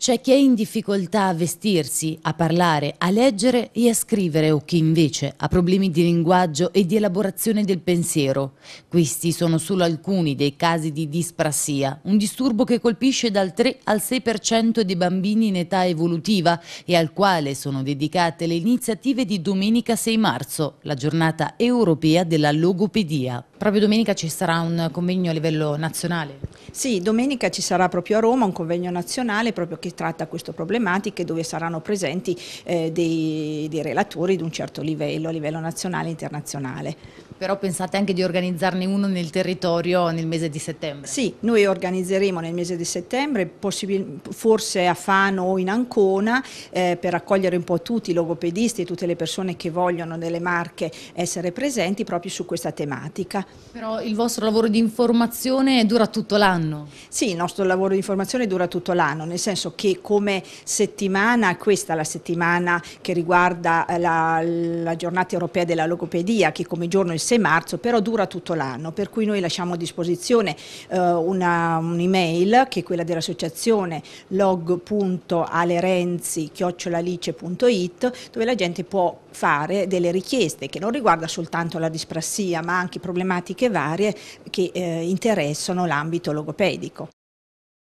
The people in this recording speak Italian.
C'è chi è in difficoltà a vestirsi, a parlare, a leggere e a scrivere o chi invece ha problemi di linguaggio e di elaborazione del pensiero. Questi sono solo alcuni dei casi di disprassia, un disturbo che colpisce dal 3 al 6% dei bambini in età evolutiva e al quale sono dedicate le iniziative di domenica 6 marzo, la giornata europea della logopedia. Proprio domenica ci sarà un convegno a livello nazionale? Sì, domenica ci sarà proprio a Roma un convegno nazionale proprio che che tratta queste problematiche dove saranno presenti eh, dei, dei relatori di un certo livello, a livello nazionale e internazionale. Però pensate anche di organizzarne uno nel territorio nel mese di settembre. Sì, noi organizzeremo nel mese di settembre, forse a Fano o in Ancona, eh, per accogliere un po' tutti i logopedisti e tutte le persone che vogliono nelle marche essere presenti proprio su questa tematica. Però il vostro lavoro di informazione dura tutto l'anno? Sì, il nostro lavoro di informazione dura tutto l'anno, nel senso che come settimana, questa è la settimana che riguarda eh, la, la giornata europea della logopedia, che come giorno il 6 marzo, però dura tutto l'anno, per cui noi lasciamo a disposizione eh, un'email un che è quella dell'associazione log.alerenzi.it dove la gente può fare delle richieste che non riguarda soltanto la disprassia ma anche problematiche varie che eh, interessano l'ambito logopedico.